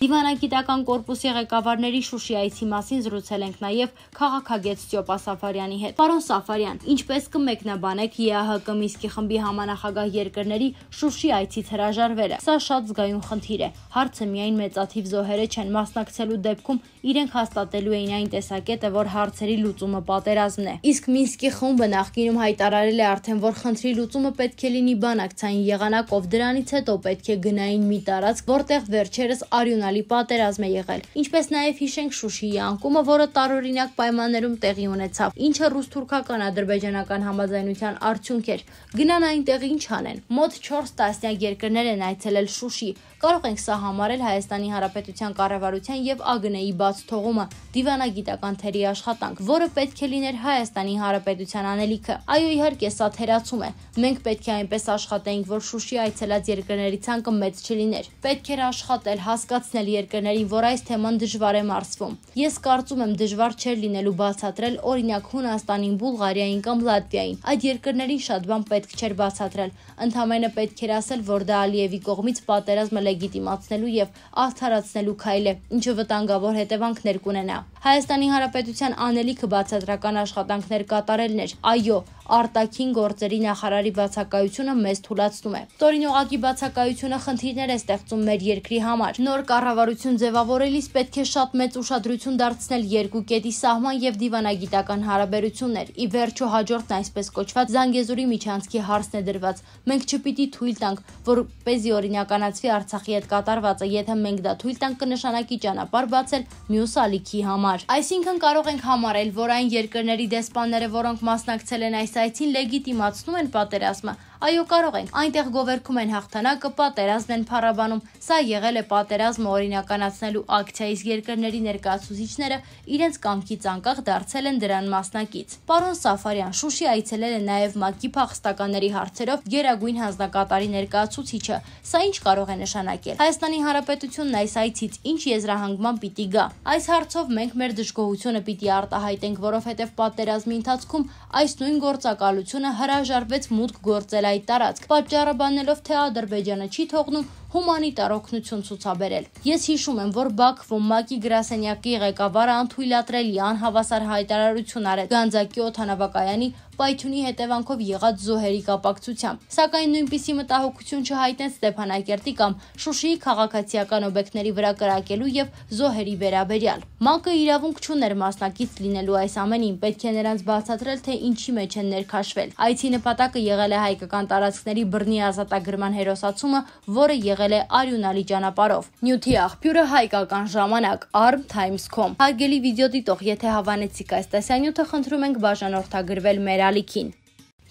Դիվանագիտական կորպուսի ղեկավարների Շուշիայցի մասին զրուցել ենք նաև քաղաքագետ Ստյոպա Սաֆարյանի հետ։ Պարոն Սաֆարյան, ինչպես կմեկնաբանեք ԵԱՀԿ Միսկի խմբի համանախագահ երկրների Շուշի այցից հրաժարվելը։ Սա շատ զգայուն խնդիր է։ Հարցը միայն մեծաթիվ զոհերը չեն մասնակցելու դեպքում իրենք հաստատելու էին այն տեսակետը, որ հարցերի լուծումը պատերազմն է։ Իսկ Մինսկի խումբը նախկինում հայտարարել է արդեն, որ խնդրի լուծումը պետք է լինի բանակցային եղանակով, դրանից հետո պետք է գնային մի տարածք, որտեղ վերջերս արյուն անհասկանալի պատերազմ է եղել, ինչպես նաև հիշենք Շուշիի անկումը, որը տարօրինակ պայմաններում տեղի ունեցավ, ինչը ռուս-թուրքական ադրբեջանական համաձայնության արդյունք էր։ Գնան այնտեղ ինչ անեն։ Մոտ 4 տասնյակ երկրներ են այցելել Շուշի։ Կարող ենք սա համարել Հայաստանի Հանրապետության կառավարության եւ ԱԳՆ-ի բաց թողումը, դիվանագիտական թերի աշխատանք, որը պետք է լիներ Հայաստանի Հանրապետության անելիքը։ Այո, իհարկե, սա թերացում է։ Մենք պետք է այնպես աշխատեինք, որ Շուշի այցելած երկրների ցանկը մեծ չլիներ։ Պետք էր աշխատել, հասկացնել հասցնել երկրներին, որ այս թեման դժվար է մարսվում։ Ես կարծում եմ դժվար չէր լինելու բացատրել օրինակ Հունաստանին, Բուլղարիային կամ Լատվիային։ Այդ երկրներին շատ բան պետք չէր բացատրել։ Ընդամենը պետք էր ասել, որ դա Ալիևի կողմից պատերազմը լեգիտիմացնելու եւ արդարացնելու քայլ է, ինչը վտանգավոր հետևանքներ կունենա։ Հայաստանի Հանրապետության անելիքը բացատրական աշխատանքներ կատարելն էր։ Այո, արտաքին գործերի նախարարի բացակայությունը մեզ թուլացնում է։ Տորին օղակի բացակայությունը խնդիրներ է ստեղծում մեր երկրի համար։ Նոր կար Կառավարություն ձևավորելիս պետք է շատ մեծ ուշադրություն դարձնել երկու կետի սահման եւ դիվանագիտական հարաբերություններ։ Ի վերջո հաջորդն այսպես կոչված Զանգեզուրի միջանցքի հարցն է դրված։ Մենք չպիտի թույլ տանք, որ เป զի օրինականացվի Արցախի հետ կատարվածը, եթե մենք դա թույլ տանք կնշանակի ճանապարհ բացել մյուս ալիքի համար։ Այսինքն կարող ենք համարել, որ այն երկրների դեսպանները, որոնք մասնակցել են այս այցին, լեգիտիմացնում են պատերազմը, Այո, կարող ենք։ Այնտեղ գովերքում են հաղթանակը, պատերազմն են փառաբանում։ Սա եղել է պատերազմը օրինականացնելու ակցիայից երկրների ներկայացուցիչները իրենց կամքից անկախ դարձել են դրան մասնակից։ Պարոն Սաֆարյան Շուշի այցելել է նաև ՄԱԿ-ի փախստականների հարցերով Գերագույն հանձնակատարի ներկայացուցիչը։ Սա ինչ կարող է նշանակել։ Հայաստանի Հանրապետությունն այս այցից ինչ եզրահանգման պիտի գա։ Այս հարցով մենք մեր դժգոհությունը պիտի արտահայտենք, որովհետև պատերազմի ընթացքում այս նույն գործակալությունը հրաժարվեց մուտք գործել այդ տարածք։ Պատճառը բանելով թե Ադրբեջանը չի թողնում հումանիտար օգնություն ցուցաբերել։ Ես հիշում եմ, որ Բաքվում ՄԱԿ-ի գրասենյակի ղեկավարը անթույլատրելի անհավասար հայտարարություն արեց Գանձակի օթանավակայանի պայթյունի հետևանքով եղած զոհերի կապակցությամբ։ Սակայն նույնպիսի մտահոգություն չհայտնեց Ստեփանակերտի կամ Շուշիի քաղաքացիական օբյեկտների վրա կրակելու եւ զոհերի վերաբերյալ։ ՄԱԿ-ը իրավունք չուներ մասնակից լինելու այս ամենին, պետք է նրանց բացատրել, թե ինչի մեջ են ներքաշվել։ Այցի նպատակը եղել է հայկական տարածքների բռնի ազատագրման հերոսացումը, որը եղել եղել է արյունալի ճանապարով։ Նյութի աղբյուրը հայկական ժամանակ Arm Times.com։ Հարգելի վիդեոդիտող, եթե հավանեցիք այս տեսանյութը, խնդրում ենք բաժանորդագրվել մեր ալիքին։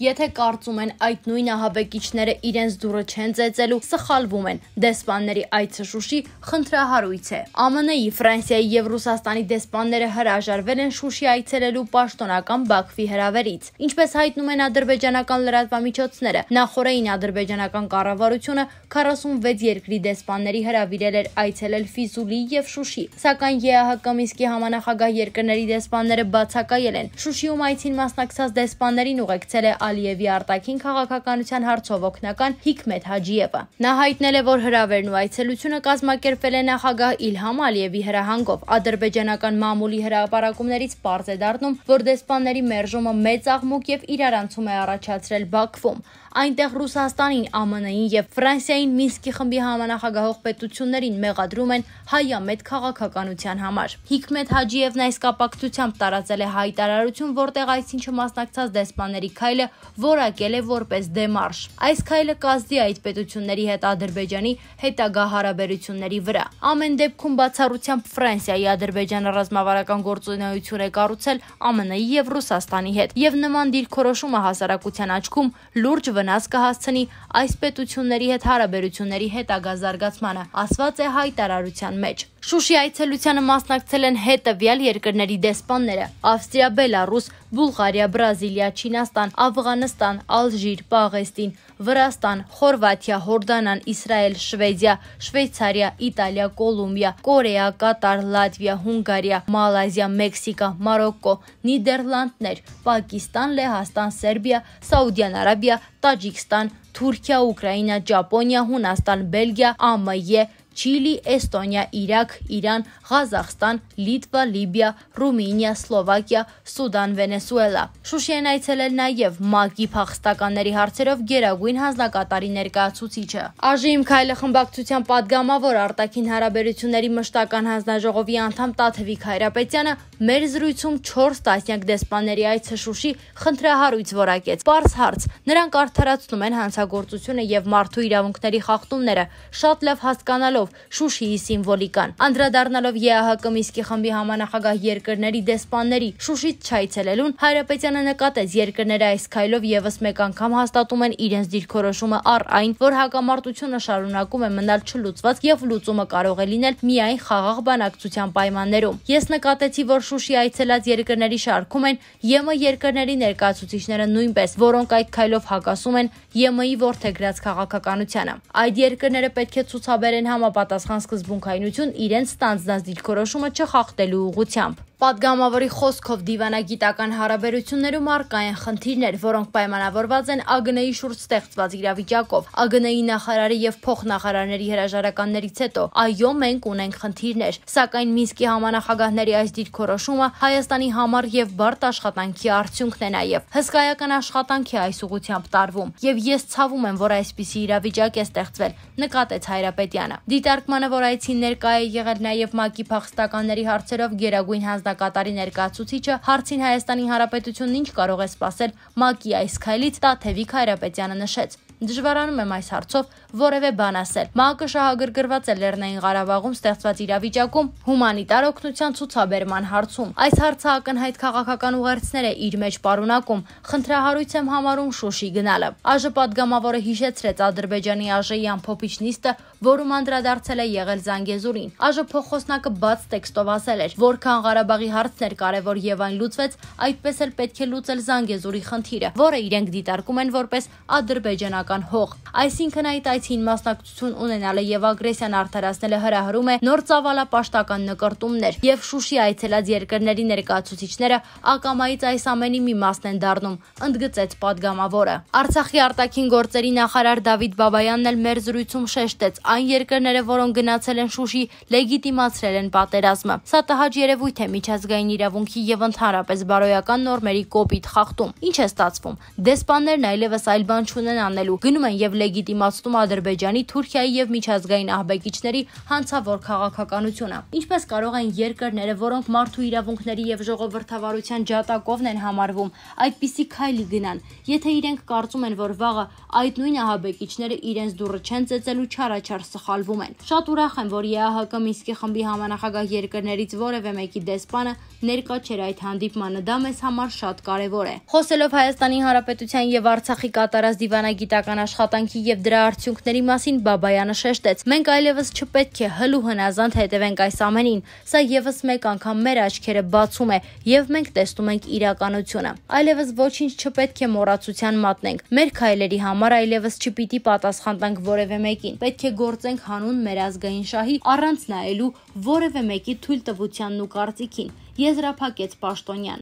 Եթե կարծում են այդ նույն ահաբեկիչները իրենց դուրը չեն ծեծելու, սխալվում են։ Դեսպանների այցը Շուշի խնդրահարույց է։ ԱՄՆ-ի, Ֆրանսիայի եւ Ռուսաստանի դեսպանները հրաժարվել են Շուշի այցելելու պաշտոնական Բաքվի հրավերից։ Ինչպես հայտնում են ադրբեջանական լրատվամիջոցները, նախորդային ադրբեջանական կառավարությունը 46 երկրի դեսպանների հրավիրել էր այցելել Ֆիզուլի եւ Շուշի, սակայն ԵԱՀԿ Միսկի համանախագահ երկրների դեսպանները բացակայել են։ Շուշիում այցին մասնակցած դեսպաններին ուղեկցել է Ալիևի արտաքին քաղաքականության հարցով օգնական Հիքմետ Հաջիևը։ Նա հայտնել է, որ հրավերն ու այցելությունը կազմակերպվել է նախագահ Իլհամ Ալիևի հրահանգով։ Ադրբեջանական մամուլի հրաապարակումներից պարզ է դառնում, որ դեսպանների մերժումը մեծ աղմուկ եւ իրարանցում է առաջացրել Բաքվում։ Այնտեղ Ռուսաստանին, ԱՄՆ-ին եւ Ֆրանսիային Մինսկի խմբի համանախագահող պետություններին մեղադրում են հայամետ քաղաքականության համար։ Հիկմետ Հաջիևն այս կապակցությամբ տարածել է հայտարարություն, որտեղ այս ինչը մասնակցած դեսպաների քայլը որակել է որպես դեմարշ։ Այս քայլը կազդի այդ պետությունների հետ Ադրբեջանի հետագա հարաբերությունների վրա։ Ամեն դեպքում բացառությամբ Ֆրանսիայի Ադրբեջանը ռազմավարական գործունեություն է կառուցել ԱՄՆ-ի եւ Ռուսաստանի հետ։ Եվ նման դիրքորոշումը հասարակության աչքում լուրջ վնաս կհասցնի այս պետությունների հետ հարաբերությունների հետագա զարգացմանը, ասված է հայտարարության մեջ։ Շուշի այցելությանը մասնակցել են հետևյալ երկրների դեսպանները՝ Ավստրիա, Բելարուս, Բուլղարիա, Բրազիլիա, Չինաստան, Աфghanistan, Ալժիր, Պաղեստին, Վրաստան, Խորվաթիա, Հորդանան, Իսրայել, Շվեդիա, Շվեյցարիա, Իտալիա, Կոլումբիա, Կորեա, Կատար, Լատվիա, Հունգարիա, Մալազիա, Մեքսիկա, Մարոկկո, Նիդերլանդներ, Պակիստան, Լեհաստան, Սերբիա, Սաուդյան Արաբիա, Տաջիկստան, Թուրքիա, Ուկրաինա, Ճապոնիա, Հունաստան, Բելգիա, ԱՄԵ, Չիլի, Էստոնիա, Իրաք, Իրան, Ղազախստան, Լիտվա, Լիբիա, Ռումինիա, Սլովակիա, Սուդան, Վենեսուելա։ Շուշի են այցելել նաև ՄԱԿ-ի փախստականների հարցերով գերագույն հանձնակատարի ներկայացուցիչը։ Աժիմ Քայլը խմբակցության падգամավոր արտաքին հարաբերությունների մշտական հանձնաժողովի անդամ Տաթևիկ Հայրապետյանը մեր զրույցում 4 տասնյակ դեսպաների այցը Շուշի խնդրահարույց որակեց։ Պարզ հարց. նրանք արդարացնում են հանցագործությունը եւ մարդու իրավունքների խախտումները, շատ լավ հասկանալով դարձնելով Շուշիի սիմվոլիկան։ Անդրադառնալով ԵԱՀԿ Միսկի խմբի համանախագահ երկրների դեսպանների Շուշից չայցելելուն Հայրապետյանը նկատեց երկրները այս քայլով եւս մեկ անգամ հաստատում են իրենց դիրքորոշումը առ այն, որ հակամարտությունը շարունակում է մնալ չլուծված եւ լուծումը կարող է լինել միայն խաղաղ բանակցության պայմաններում։ Ես նկատեցի, որ Շուշի այցելած երկրների շարքում են ԵՄ երկրների ներկայացուցիչները նույնպես, որոնք այդ քայլով հակասում են ԵՄ-ի ворթեգրած քաղաքականությանը։ Այդ երկրները պետք է ցուցաբերեն համապ համապատասխան սկզբունքայնություն իրենց ստանձնած դիրքորոշումը չխախտելու ուղությամբ։ Պատգամավորի խոսքով դիվանագիտական հարաբերություններում առկա են խնդիրներ, որոնք պայմանավորված են ԱԳՆ-ի շուրջ ստեղծված իրավիճակով։ ԱԳՆ-ի նախարարի եւ փոխնախարարների հրաժարականներից հետո այո, մենք ունենք խնդիրներ, սակայն Մինսկի համանախագահների այս դիրքորոշումը Հայաստանի համար եւ բարդ աշխատանքի արդյունքն է նաեւ։ Հսկայական աշխատանք է այս ուղությամբ տարվում եւ ես ցավում եմ, որ այսպիսի իրավիճակ է ստեղծվել, նկատեց Հայրապետյանը։ Դիտարկմանը, որ այցին ներկա է եղել նաեւ ՄԱԿ-ի փախստականների հարցերով Գերագույն հանձնաժողովի հանրակատարի ներկայացուցիչը հարցին Հայաստանի Հանրապետությունն ինչ կարող է սպասել ՄԱԿ-ի այս քայլից տա Թևիկ Հայրապետյանը նշեց։ Դժվարանում եմ այս հարցով որևէ բան ասել։ ՄԱԿ-ը շահագրգռված է Լեռնային Ղարաբաղում ստեղծված իրավիճակում հումանիտար օգնության ցուցաբերման հարցում։ Այս հարցը ակնհայտ քաղաքական ուղերձներ է իր մեջ պարունակում։ Խնդրահարույց եմ համարում Շուշի գնալը։ Աժը падգամավորը հիշեցրեց Ադրբեջանի ԱԺ-ի ամփոփիչ նիստը, որում անդրադարձել է եղել Զանգեզուրին։ Աժը փոխոսնակը բաց տեքստով ասել էր, որքան Ղարաբաղի հարցն էր կարևոր եւ այն լուծվեց, այդպես էլ պետք է լուծել Զանգեզուրի խնդիրը, որը իրենք դիտարկում են որպես ադրբեջանական հող։ Այսինքն այդ այցին մասնակցություն ունենալը եւ ագրեսիան արդարացնելը հրահրում է նոր ծավալապաշտական նկարտումներ եւ Շուշի այցելած երկրների ներկայացուցիչները ակամայից այս ամենի մի մասն են դառնում, ընդգծեց падգամավորը։ Արցախի արտաքին գործերի նախարար Դավիթ Բաբայանն էլ մեր զրույցում շեշտեց, այն երկրները, որոնք գնացել են Շուշի, լեգիտիմացրել են պատերազմը։ Սա տհաճ երևույթ է միջազգային իրավունքի եւ ընդհանրապես բարոյական նորմերի կոպիտ խախտում։ Ինչ է ստացվում։ Դեսպաններն այլևս այլ բան չունեն անելու։ Գնում են եւ լեգիտիմացնում Ադրբեջանի, Թուրքիայի եւ միջազգային ահաբեկիչների հանցավոր քաղաքականությունը։ Ինչպես կարող են երկրները, որոնք մարդու իրավունքների եւ ժողովրդավարության ջատակովն են համարվում, այդպիսի քայլի գնան, եթե իրենք կարծում են, որ վաղը այդ նույն ահաբեկիչները իրենց դուրը չեն ծեծելու չարաչար դեռ սխալվում են։ Շատ ուրախ եմ, որ ԵԱՀԿ Մինսկի խմբի համանախագահ երկրներից որևէ մեկի դեսպանը ներկա չէր այդ հանդիպմանը, դա մեզ համար շատ կարևոր է։ Խոսելով Հայաստանի Հանրապետության եւ Արցախի կատարած դիվանագիտական աշխատանքի եւ դրա արդյունքների մասին Բաբայանը շեշտեց. Մենք այլևս չպետք է հլու հնազանդ հետևենք այս ամենին։ Սա եւս մեկ անգամ մեր աչքերը բացում է եւ մենք տեսնում ենք իրականությունը։ Այլևս ոչինչ չպետք է մոռացության մատնենք։ Մեր քայլերի համար այլևս չպիտի պատասխան տանք որևէ մեկին։ Պետք է գոր գործենք հանուն մեր ազգային շահի առանց նայելու որևէ մեկի թույլտվությանն ու կարծիքին, եզրափակեց Պաշտոնյան։